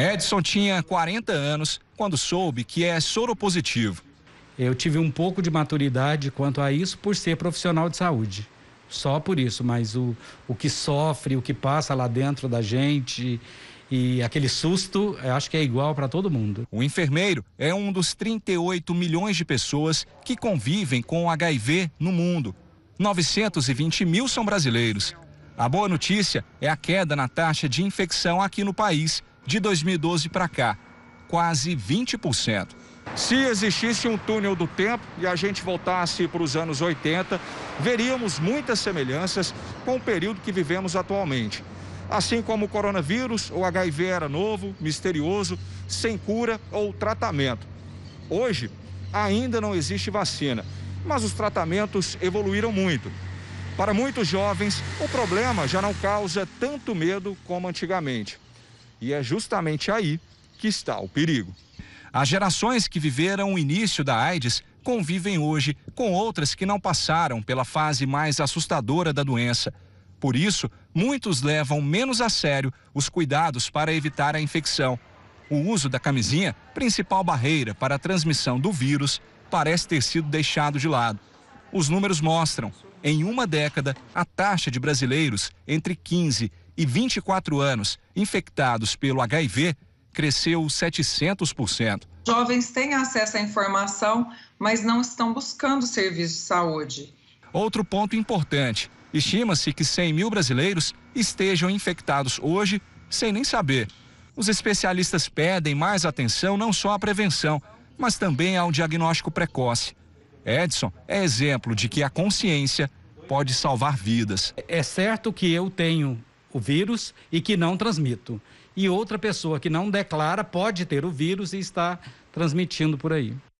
Edson tinha 40 anos quando soube que é soropositivo. Eu tive um pouco de maturidade quanto a isso por ser profissional de saúde. Só por isso, mas o, o que sofre, o que passa lá dentro da gente e aquele susto, acho que é igual para todo mundo. O enfermeiro é um dos 38 milhões de pessoas que convivem com HIV no mundo. 920 mil são brasileiros. A boa notícia é a queda na taxa de infecção aqui no país, de 2012 para cá, quase 20%. Se existisse um túnel do tempo e a gente voltasse para os anos 80, veríamos muitas semelhanças com o período que vivemos atualmente. Assim como o coronavírus, o HIV era novo, misterioso, sem cura ou tratamento. Hoje, ainda não existe vacina, mas os tratamentos evoluíram muito. Para muitos jovens, o problema já não causa tanto medo como antigamente. E é justamente aí que está o perigo. As gerações que viveram o início da AIDS convivem hoje com outras que não passaram pela fase mais assustadora da doença. Por isso, muitos levam menos a sério os cuidados para evitar a infecção. O uso da camisinha, principal barreira para a transmissão do vírus, parece ter sido deixado de lado. Os números mostram em uma década, a taxa de brasileiros entre 15 e 24 anos infectados pelo HIV cresceu 700%. Jovens têm acesso à informação, mas não estão buscando serviço de saúde. Outro ponto importante: estima-se que 100 mil brasileiros estejam infectados hoje sem nem saber. Os especialistas pedem mais atenção não só à prevenção, mas também ao diagnóstico precoce. Edson é exemplo de que a consciência pode salvar vidas. É certo que eu tenho o vírus e que não transmito. E outra pessoa que não declara pode ter o vírus e está transmitindo por aí.